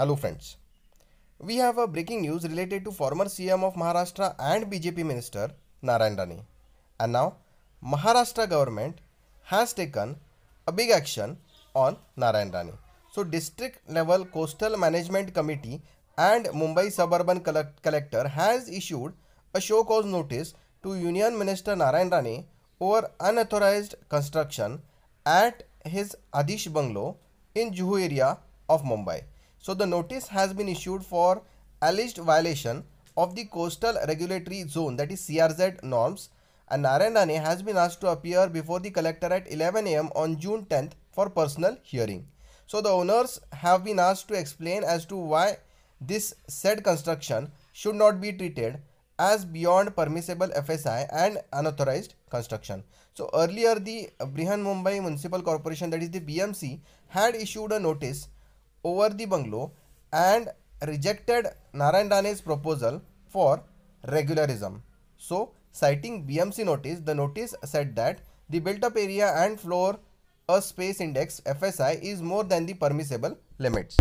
Hello friends we have a breaking news related to former CM of Maharashtra and BJP minister Narayan Rane and now Maharashtra government has taken a big action on Narayan Rane so district level coastal management committee and Mumbai sub suburban collector has issued a show cause notice to union minister Narayan Rane over unauthorise construction at his Adhish bungalow in Juhu area of Mumbai So the notice has been issued for alleged violation of the coastal regulatory zone that is CRZ norms and Narayanane has been asked to appear before the collector at 11 am on June 10th for personal hearing. So the owners have been asked to explain as to why this said construction should not be treated as beyond permissible FSI and unauthorized construction. So earlier the Brihan Mumbai Municipal Corporation that is the BMC had issued a notice over the bungalow and rejected Narandane's proposal for regularism. So, citing BMC notice, the notice said that the built-up area and floor a space index FSI is more than the permissible limits.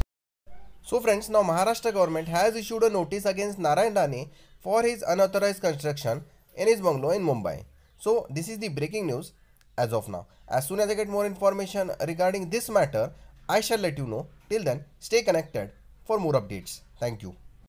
So friends, now Maharashtra government has issued a notice against Narayan Dane for his unauthorized construction in his bungalow in Mumbai. So this is the breaking news as of now. As soon as I get more information regarding this matter, I shall let you know. Till then, stay connected for more updates. Thank you.